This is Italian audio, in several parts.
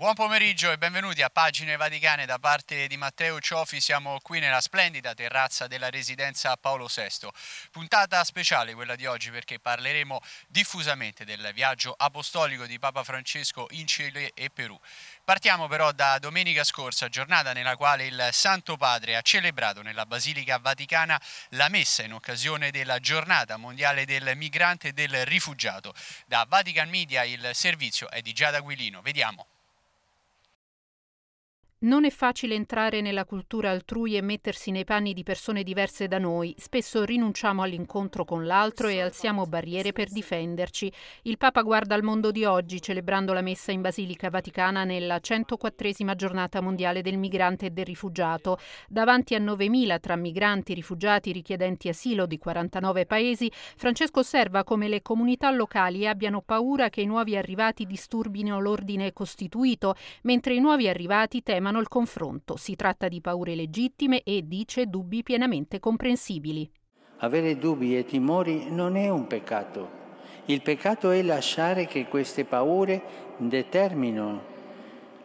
Buon pomeriggio e benvenuti a Pagine Vaticane da parte di Matteo Ciofi. Siamo qui nella splendida terrazza della residenza Paolo VI. Puntata speciale quella di oggi perché parleremo diffusamente del viaggio apostolico di Papa Francesco in Cile e Perù. Partiamo però da domenica scorsa, giornata nella quale il Santo Padre ha celebrato nella Basilica Vaticana la messa in occasione della giornata mondiale del migrante e del rifugiato. Da Vatican Media il servizio è di Giada Guilino. Vediamo. Non è facile entrare nella cultura altrui e mettersi nei panni di persone diverse da noi. Spesso rinunciamo all'incontro con l'altro e alziamo barriere per difenderci. Il Papa guarda al mondo di oggi, celebrando la messa in Basilica Vaticana nella 104 giornata mondiale del migrante e del rifugiato. Davanti a 9.000 tra migranti, rifugiati, richiedenti asilo di 49 paesi, Francesco osserva come le comunità locali abbiano paura che i nuovi arrivati disturbino l'ordine costituito, mentre i nuovi arrivati temano richiamano il confronto. Si tratta di paure legittime e, dice, dubbi pienamente comprensibili. Avere dubbi e timori non è un peccato. Il peccato è lasciare che queste paure determinino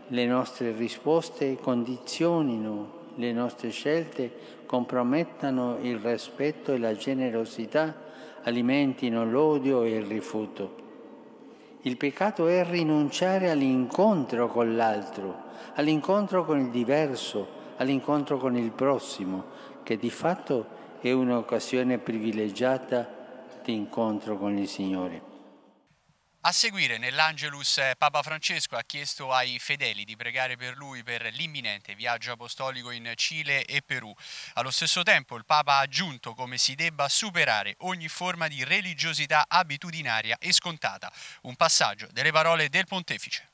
le nostre risposte, condizionino le nostre scelte, compromettano il rispetto e la generosità, alimentino l'odio e il rifiuto. Il peccato è rinunciare all'incontro con l'altro, all'incontro con il diverso, all'incontro con il prossimo, che di fatto è un'occasione privilegiata di incontro con il Signore. A seguire nell'Angelus eh, Papa Francesco ha chiesto ai fedeli di pregare per lui per l'imminente viaggio apostolico in Cile e Perù. Allo stesso tempo il Papa ha aggiunto come si debba superare ogni forma di religiosità abitudinaria e scontata, un passaggio delle parole del pontefice.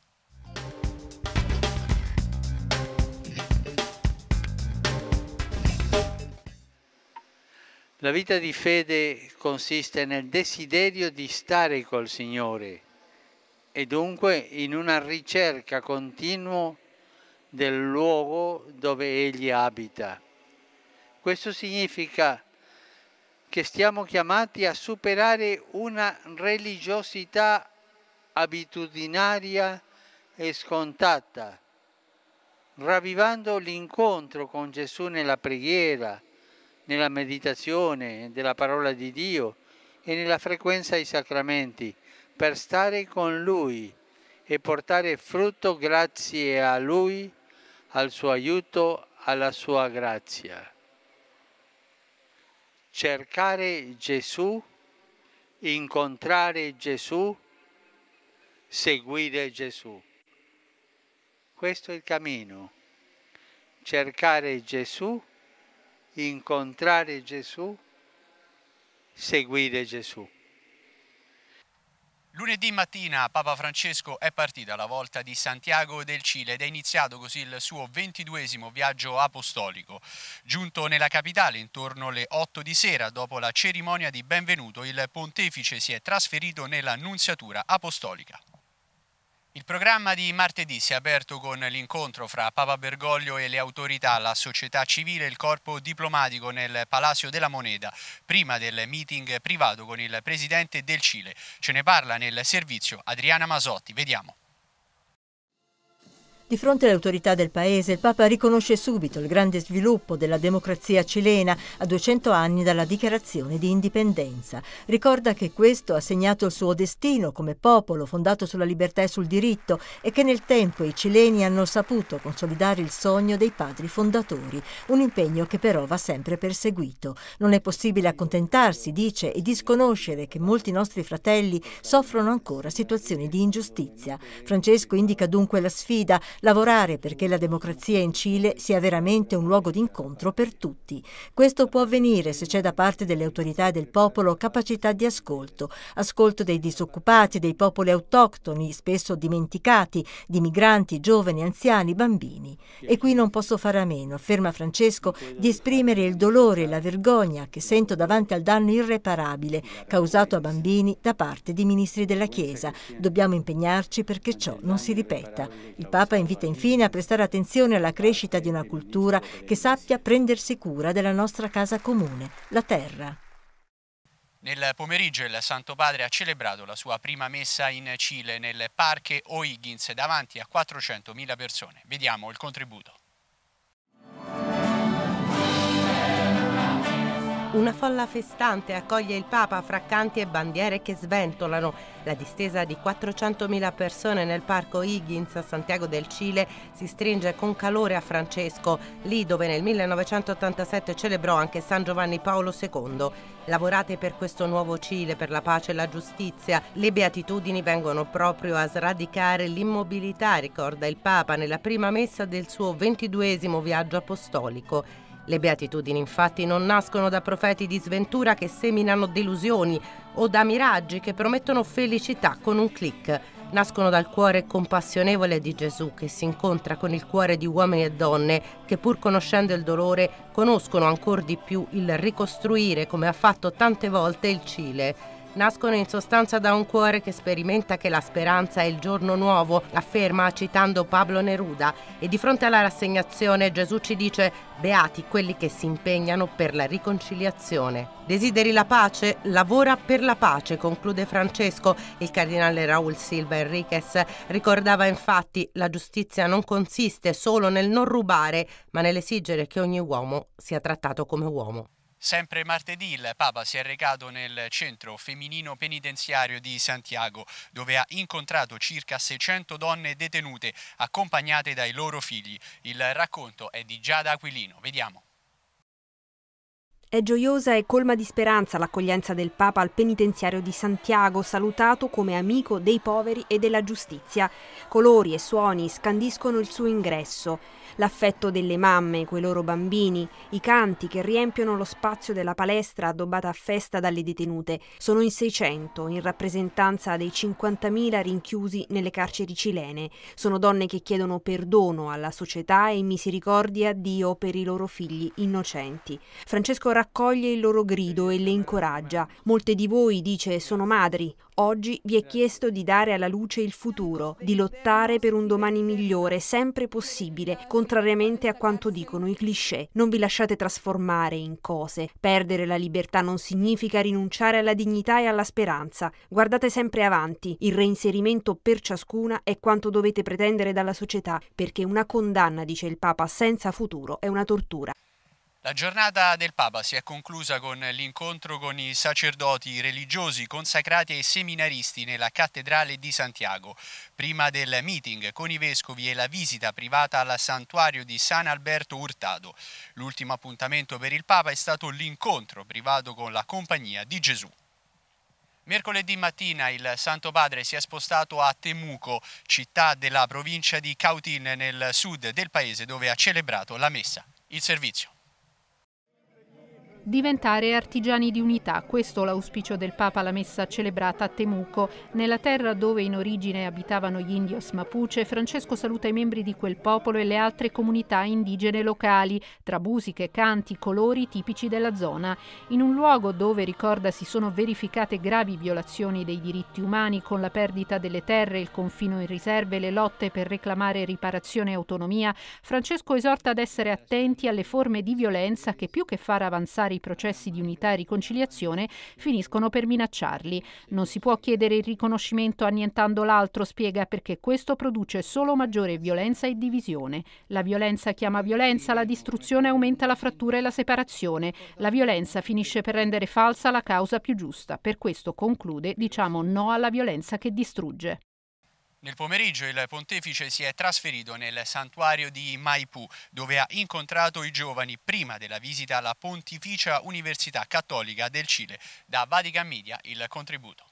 La vita di fede consiste nel desiderio di stare col Signore e dunque in una ricerca continua del luogo dove Egli abita. Questo significa che stiamo chiamati a superare una religiosità abitudinaria e scontata, ravvivando l'incontro con Gesù nella preghiera, nella meditazione della parola di Dio e nella frequenza ai sacramenti, per stare con Lui e portare frutto grazie a Lui, al suo aiuto, alla sua grazia. Cercare Gesù, incontrare Gesù, seguire Gesù. Questo è il cammino. Cercare Gesù, incontrare Gesù, seguire Gesù. Lunedì mattina Papa Francesco è partito alla volta di Santiago del Cile ed è iniziato così il suo ventiduesimo viaggio apostolico. Giunto nella capitale intorno alle 8 di sera, dopo la cerimonia di benvenuto, il pontefice si è trasferito nella Nunziatura Apostolica. Il programma di martedì si è aperto con l'incontro fra Papa Bergoglio e le autorità, la società civile e il corpo diplomatico nel Palacio della Moneda, prima del meeting privato con il presidente del Cile. Ce ne parla nel servizio Adriana Masotti. Vediamo. Di fronte alle autorità del paese, il Papa riconosce subito il grande sviluppo della democrazia cilena a 200 anni dalla dichiarazione di indipendenza. Ricorda che questo ha segnato il suo destino come popolo fondato sulla libertà e sul diritto e che nel tempo i cileni hanno saputo consolidare il sogno dei padri fondatori, un impegno che però va sempre perseguito. Non è possibile accontentarsi, dice, e disconoscere che molti nostri fratelli soffrono ancora situazioni di ingiustizia. Francesco indica dunque la sfida lavorare perché la democrazia in Cile sia veramente un luogo d'incontro per tutti. Questo può avvenire se c'è da parte delle autorità e del popolo capacità di ascolto, ascolto dei disoccupati, dei popoli autoctoni, spesso dimenticati, di migranti, giovani, anziani, bambini. E qui non posso fare a meno, afferma Francesco, di esprimere il dolore e la vergogna che sento davanti al danno irreparabile causato a bambini da parte di ministri della Chiesa. Dobbiamo impegnarci perché ciò non si ripeta. Il Papa invita invita infine a prestare attenzione alla crescita di una cultura che sappia prendersi cura della nostra casa comune, la terra. Nel pomeriggio il Santo Padre ha celebrato la sua prima messa in Cile nel Parque O'Higgins davanti a 400.000 persone. Vediamo il contributo. Una folla festante accoglie il Papa fra canti e bandiere che sventolano. La distesa di 400.000 persone nel parco Higgins a Santiago del Cile si stringe con calore a Francesco, lì dove nel 1987 celebrò anche San Giovanni Paolo II. Lavorate per questo nuovo Cile, per la pace e la giustizia. Le beatitudini vengono proprio a sradicare l'immobilità, ricorda il Papa nella prima messa del suo ventiduesimo viaggio apostolico. Le beatitudini infatti non nascono da profeti di sventura che seminano delusioni o da miraggi che promettono felicità con un clic. Nascono dal cuore compassionevole di Gesù che si incontra con il cuore di uomini e donne che pur conoscendo il dolore conoscono ancora di più il ricostruire come ha fatto tante volte il Cile nascono in sostanza da un cuore che sperimenta che la speranza è il giorno nuovo, afferma citando Pablo Neruda, e di fronte alla rassegnazione Gesù ci dice Beati quelli che si impegnano per la riconciliazione. Desideri la pace? Lavora per la pace, conclude Francesco. Il cardinale Raul Silva Enriquez ricordava infatti la giustizia non consiste solo nel non rubare, ma nell'esigere che ogni uomo sia trattato come uomo. Sempre martedì il Papa si è recato nel centro femminino penitenziario di Santiago, dove ha incontrato circa 600 donne detenute accompagnate dai loro figli. Il racconto è di Giada Aquilino. Vediamo. È gioiosa e colma di speranza l'accoglienza del Papa al penitenziario di Santiago, salutato come amico dei poveri e della giustizia. Colori e suoni scandiscono il suo ingresso l'affetto delle mamme con i loro bambini, i canti che riempiono lo spazio della palestra addobbata a festa dalle detenute. Sono in 600, in rappresentanza dei 50.000 rinchiusi nelle carceri cilene. Sono donne che chiedono perdono alla società e misericordia a Dio per i loro figli innocenti. Francesco raccoglie il loro grido e le incoraggia. Molte di voi, dice, sono madri, Oggi vi è chiesto di dare alla luce il futuro, di lottare per un domani migliore, sempre possibile, contrariamente a quanto dicono i cliché. Non vi lasciate trasformare in cose. Perdere la libertà non significa rinunciare alla dignità e alla speranza. Guardate sempre avanti. Il reinserimento per ciascuna è quanto dovete pretendere dalla società, perché una condanna, dice il Papa, senza futuro è una tortura. La giornata del Papa si è conclusa con l'incontro con i sacerdoti religiosi consacrati ai seminaristi nella cattedrale di Santiago, prima del meeting con i vescovi e la visita privata al santuario di San Alberto Urtado. L'ultimo appuntamento per il Papa è stato l'incontro privato con la Compagnia di Gesù. Mercoledì mattina il Santo Padre si è spostato a Temuco, città della provincia di Cautin nel sud del paese dove ha celebrato la messa. Il servizio diventare artigiani di unità, questo l'auspicio del Papa alla messa celebrata a Temuco. Nella terra dove in origine abitavano gli indios Mapuche, Francesco saluta i membri di quel popolo e le altre comunità indigene locali, tra musiche, canti, colori tipici della zona. In un luogo dove, ricorda, si sono verificate gravi violazioni dei diritti umani con la perdita delle terre, il confino in riserve, le lotte per reclamare riparazione e autonomia, Francesco esorta ad essere attenti alle forme di violenza che più che far avanzare i processi di unità e riconciliazione finiscono per minacciarli. Non si può chiedere il riconoscimento annientando l'altro, spiega, perché questo produce solo maggiore violenza e divisione. La violenza chiama violenza, la distruzione aumenta la frattura e la separazione. La violenza finisce per rendere falsa la causa più giusta. Per questo conclude, diciamo no alla violenza che distrugge. Nel pomeriggio il pontefice si è trasferito nel santuario di Maipú, dove ha incontrato i giovani prima della visita alla Pontificia Università Cattolica del Cile. Da Vatican Media il contributo.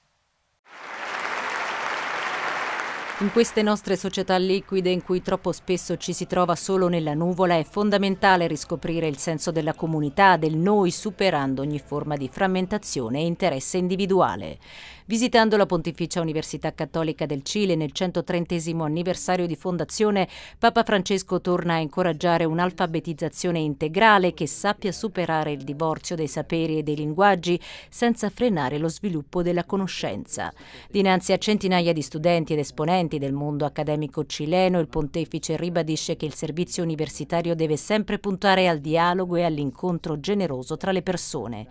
In queste nostre società liquide in cui troppo spesso ci si trova solo nella nuvola è fondamentale riscoprire il senso della comunità, del noi, superando ogni forma di frammentazione e interesse individuale visitando la Pontificia Università Cattolica del Cile nel 130 anniversario di fondazione, Papa Francesco torna a incoraggiare un'alfabetizzazione integrale che sappia superare il divorzio dei saperi e dei linguaggi senza frenare lo sviluppo della conoscenza. Dinanzi a centinaia di studenti ed esponenti del mondo accademico cileno, il pontefice ribadisce che il servizio universitario deve sempre puntare al dialogo e all'incontro generoso tra le persone.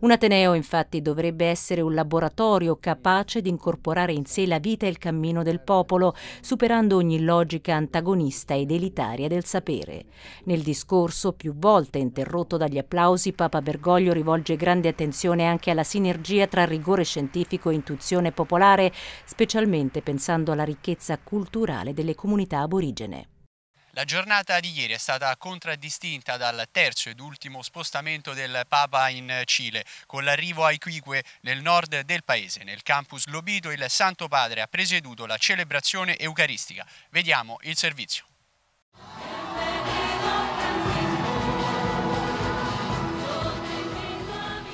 Un Ateneo infatti dovrebbe essere un laboratorio capace di incorporare in sé la vita e il cammino del popolo, superando ogni logica antagonista ed elitaria del sapere. Nel discorso, più volte interrotto dagli applausi, Papa Bergoglio rivolge grande attenzione anche alla sinergia tra rigore scientifico e intuizione popolare, specialmente pensando alla ricchezza culturale delle comunità aborigene. La giornata di ieri è stata contraddistinta dal terzo ed ultimo spostamento del Papa in Cile, con l'arrivo a Iquique nel nord del paese. Nel campus Lobito il Santo Padre ha presieduto la celebrazione eucaristica. Vediamo il servizio.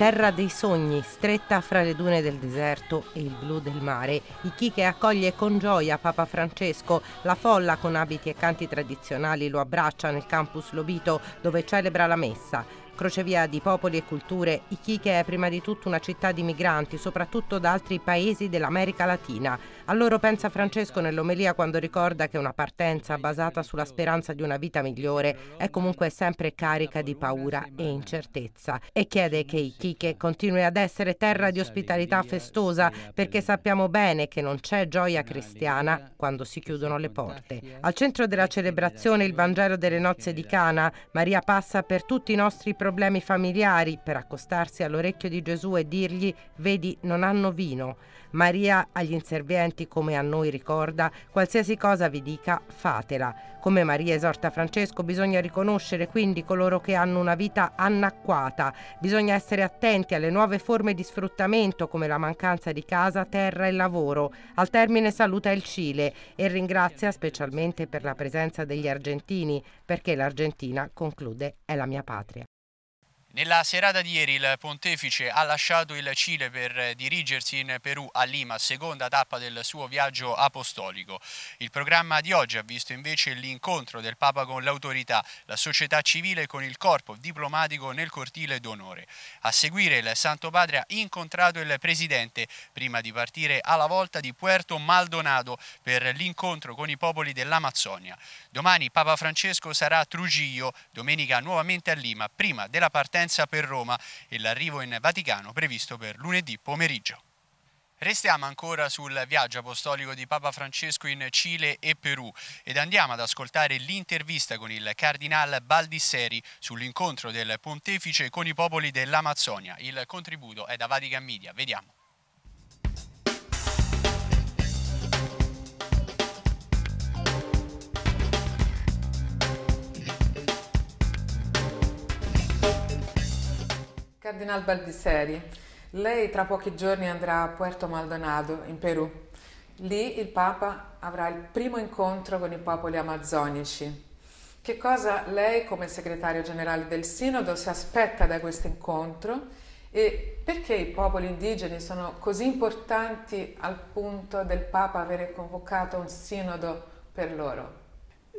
Terra dei sogni, stretta fra le dune del deserto e il blu del mare, Ichi che accoglie con gioia Papa Francesco, la folla con abiti e canti tradizionali lo abbraccia nel campus Lobito dove celebra la messa. Crocevia di popoli e culture, Iquiche è prima di tutto una città di migranti, soprattutto da altri paesi dell'America Latina. A loro pensa Francesco nell'omelia quando ricorda che una partenza basata sulla speranza di una vita migliore è comunque sempre carica di paura e incertezza e chiede che Iquiche continui ad essere terra di ospitalità festosa perché sappiamo bene che non c'è gioia cristiana quando si chiudono le porte. Al centro della celebrazione il Vangelo delle nozze di Cana, Maria passa per tutti i nostri problemi familiari per accostarsi all'orecchio di Gesù e dirgli vedi non hanno vino. Maria agli inservienti, come a noi ricorda, qualsiasi cosa vi dica, fatela. Come Maria esorta Francesco, bisogna riconoscere quindi coloro che hanno una vita annacquata, bisogna essere attenti alle nuove forme di sfruttamento come la mancanza di casa, terra e lavoro. Al termine saluta il Cile e ringrazia specialmente per la presenza degli argentini, perché l'Argentina, conclude, è la mia patria. Nella serata di ieri il pontefice ha lasciato il Cile per dirigersi in Perù a Lima, seconda tappa del suo viaggio apostolico. Il programma di oggi ha visto invece l'incontro del Papa con l'autorità, la società civile con il corpo diplomatico nel cortile d'onore. A seguire il Santo Padre ha incontrato il Presidente prima di partire alla volta di Puerto Maldonado per l'incontro con i popoli dell'Amazzonia. Domani Papa Francesco sarà a Trujillo, domenica nuovamente a Lima, prima della partenza partenza per Roma e l'arrivo in Vaticano previsto per lunedì pomeriggio. Restiamo ancora sul viaggio apostolico di Papa Francesco in Cile e Perù ed andiamo ad ascoltare l'intervista con il cardinale Baldisseri sull'incontro del pontefice con i popoli dell'Amazzonia. Il contributo è da Vatican Media. Vediamo. Cardinal Baldisseri, lei tra pochi giorni andrà a Puerto Maldonado, in Perù. Lì il Papa avrà il primo incontro con i popoli amazzonici. Che cosa lei, come segretario generale del Sinodo, si aspetta da questo incontro e perché i popoli indigeni sono così importanti al punto del Papa avere convocato un Sinodo per loro?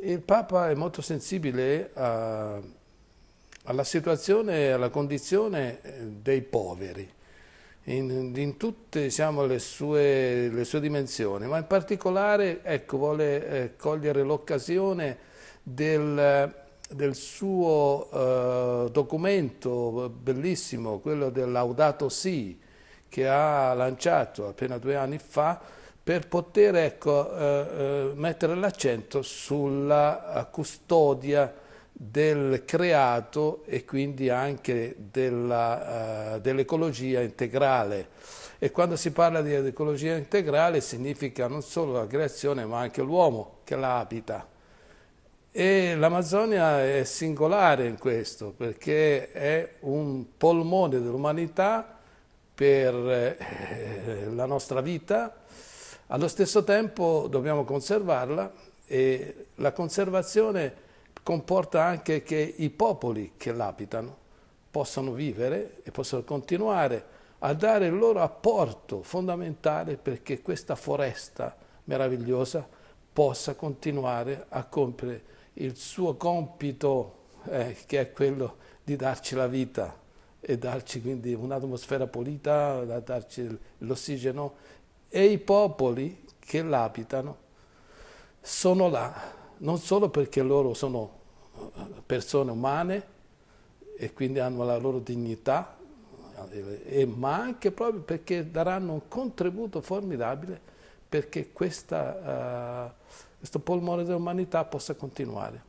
Il Papa è molto sensibile a alla situazione e alla condizione eh, dei poveri, in, in tutte diciamo, le, sue, le, sue, dimensioni, ma in particolare ecco, vuole eh, cogliere l'occasione del, del, suo eh, documento bellissimo, quello del Laudato Si, che ha lanciato appena due anni fa, per poter ecco, eh, eh mettere l'accento sulla eh, custodia del creato e quindi anche eh, dell'ecologia integrale. E quando si parla di ecologia integrale significa non solo la creazione ma anche l'uomo che la abita. E l'Amazzonia è singolare in questo perché è un polmone dell'umanità per eh, la nostra vita, allo stesso tempo dobbiamo conservarla e la conservazione comporta anche che i popoli che l'abitano possano vivere e possano continuare a dare il loro apporto fondamentale perché questa foresta meravigliosa possa continuare a compiere il suo compito eh, che è quello di darci la vita e darci quindi un'atmosfera pulita, darci l'ossigeno e i popoli che l'abitano sono là non solo perché loro sono eh, persone umane e quindi hanno la loro dignità, eh, ma anche proprio perché daranno un contributo formidabile perché questa, uh, questo polmone dell'umanità possa continuare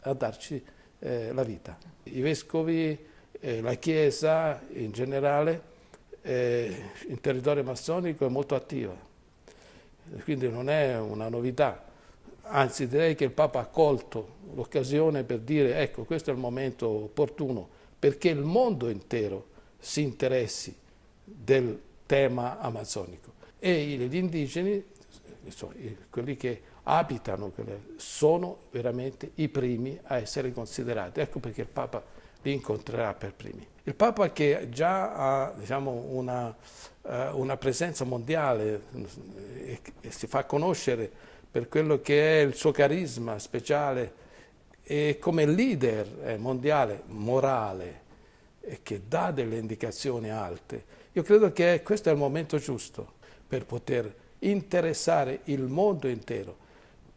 a darci eh, la vita. I vescovi, eh, la Chiesa in generale, eh, in territorio massonico è molto attiva, quindi non è una novità anzi direi che il Papa ha colto l'occasione per dire ecco questo è il momento opportuno perché il mondo intero si interessi del tema amazzonico e gli indigeni, quelli che abitano, sono veramente i primi a essere considerati, ecco perché il Papa li incontrerà per primi. Il Papa che già ha diciamo, una, eh, una presenza mondiale mm, e si fa conoscere per quello che è il suo carisma speciale e come leader eh, mondiale morale che dà delle indicazioni alte. Io credo che questo è il momento giusto per poter interessare il mondo intero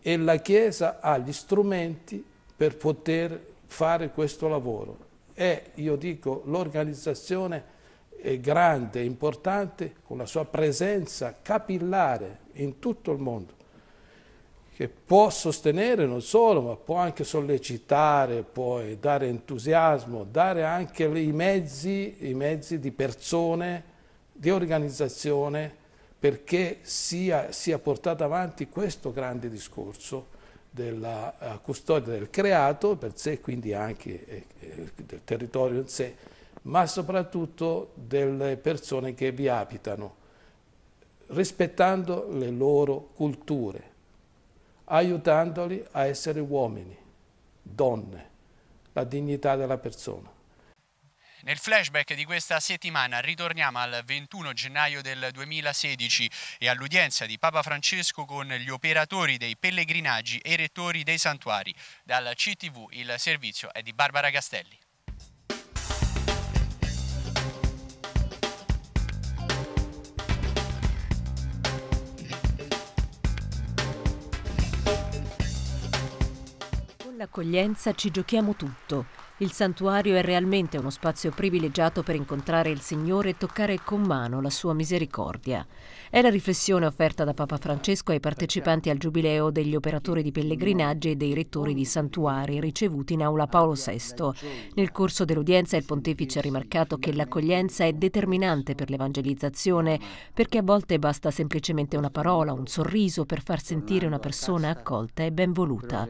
e la Chiesa ha gli strumenti per poter fare questo lavoro. È, io dico, l'organizzazione è grande, importante, con la sua presenza capillare in tutto il mondo che può sostenere non solo, ma può anche sollecitare, può dare entusiasmo, dare anche i mezzi, i mezzi di persone, di organizzazione, perché sia, sia portato avanti questo grande discorso della eh, custodia del creato per sé, quindi anche eh, eh, del territorio in sé, ma soprattutto delle persone che vi abitano, rispettando le loro culture aiutandoli a essere uomini, donne, la dignità della persona. Nel flashback di questa settimana ritorniamo al 21 gennaio del 2016 e all'udienza di Papa Francesco con gli operatori dei pellegrinaggi e rettori dei santuari. Dal CTV il servizio è di Barbara Castelli. Nell'accoglienza ci giochiamo tutto. Il santuario è realmente uno spazio privilegiato per incontrare il Signore e toccare con mano la sua misericordia. È la riflessione offerta da Papa Francesco ai partecipanti al giubileo degli operatori di pellegrinaggio e dei rettori di santuari ricevuti in aula Paolo VI. Nel corso dell'udienza il pontefice ha rimarcato che l'accoglienza è determinante per l'evangelizzazione, perché a volte basta semplicemente una parola, un sorriso per far sentire una persona accolta e ben voluta.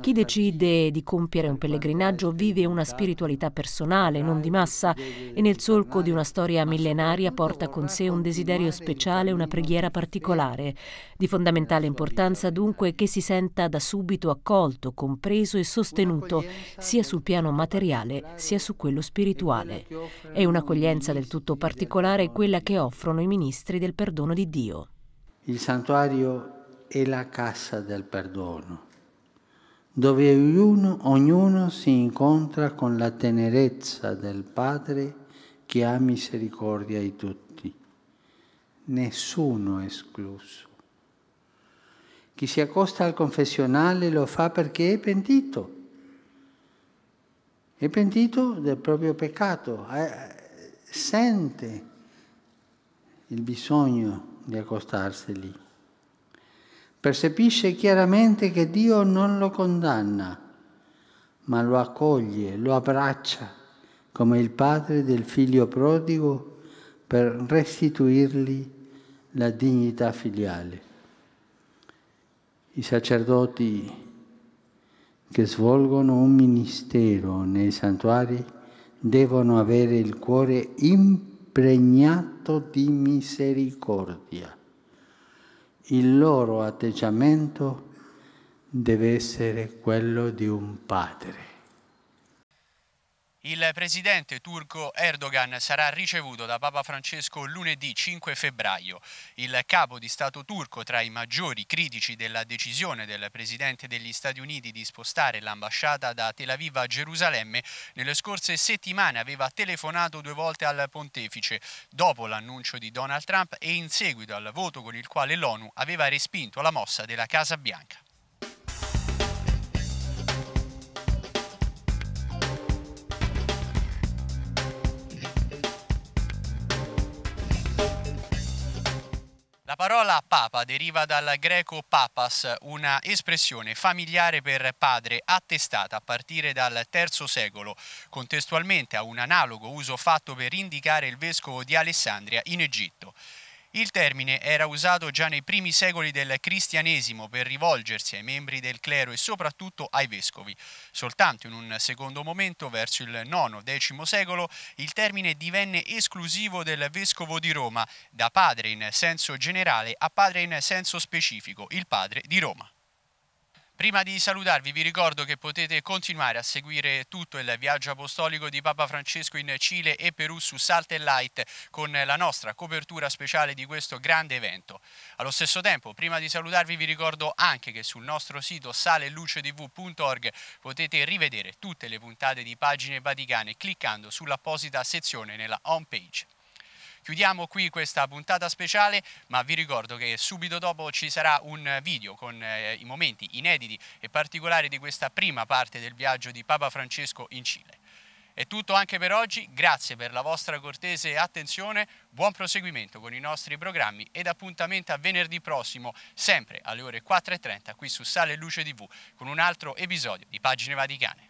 Chi decide di compiere un pellegrinaggio vive una spiritualità personale, non di massa, e nel solco di una storia millenaria porta con sé un desiderio speciale, una preghiera particolare. Di fondamentale importanza dunque che si senta da subito accolto, compreso e sostenuto sia sul piano materiale sia su quello spirituale. È un'accoglienza del tutto particolare quella che offrono i ministri del perdono di Dio. Il santuario è la casa del perdono, dove ognuno, ognuno si incontra con la tenerezza del Padre che ha misericordia di tutti nessuno escluso. Chi si accosta al confessionale lo fa perché è pentito. È pentito del proprio peccato, eh, sente il bisogno di accostarsi lì. Percepisce chiaramente che Dio non lo condanna, ma lo accoglie, lo abbraccia come il padre del figlio prodigo per restituirgli la dignità filiale. I sacerdoti che svolgono un ministero nei santuari devono avere il cuore impregnato di misericordia. Il loro atteggiamento deve essere quello di un padre. Il presidente turco Erdogan sarà ricevuto da Papa Francesco lunedì 5 febbraio. Il capo di Stato turco, tra i maggiori critici della decisione del presidente degli Stati Uniti di spostare l'ambasciata da Tel Aviv a Gerusalemme, nelle scorse settimane aveva telefonato due volte al pontefice, dopo l'annuncio di Donald Trump e in seguito al voto con il quale l'ONU aveva respinto la mossa della Casa Bianca. parola papa deriva dal greco papas, una espressione familiare per padre attestata a partire dal III secolo, contestualmente a un analogo uso fatto per indicare il vescovo di Alessandria in Egitto. Il termine era usato già nei primi secoli del cristianesimo per rivolgersi ai membri del clero e soprattutto ai vescovi. Soltanto in un secondo momento, verso il IX-X secolo, il termine divenne esclusivo del vescovo di Roma, da padre in senso generale a padre in senso specifico, il padre di Roma. Prima di salutarvi vi ricordo che potete continuare a seguire tutto il viaggio apostolico di Papa Francesco in Cile e Perù su Salt Light con la nostra copertura speciale di questo grande evento. Allo stesso tempo, prima di salutarvi vi ricordo anche che sul nostro sito salelucedv.org potete rivedere tutte le puntate di Pagine Vaticane cliccando sull'apposita sezione nella home page. Chiudiamo qui questa puntata speciale, ma vi ricordo che subito dopo ci sarà un video con eh, i momenti inediti e particolari di questa prima parte del viaggio di Papa Francesco in Cile. È tutto anche per oggi, grazie per la vostra cortese attenzione, buon proseguimento con i nostri programmi ed appuntamento a venerdì prossimo, sempre alle ore 4.30 qui su Sale Luce TV, con un altro episodio di Pagine Vaticane.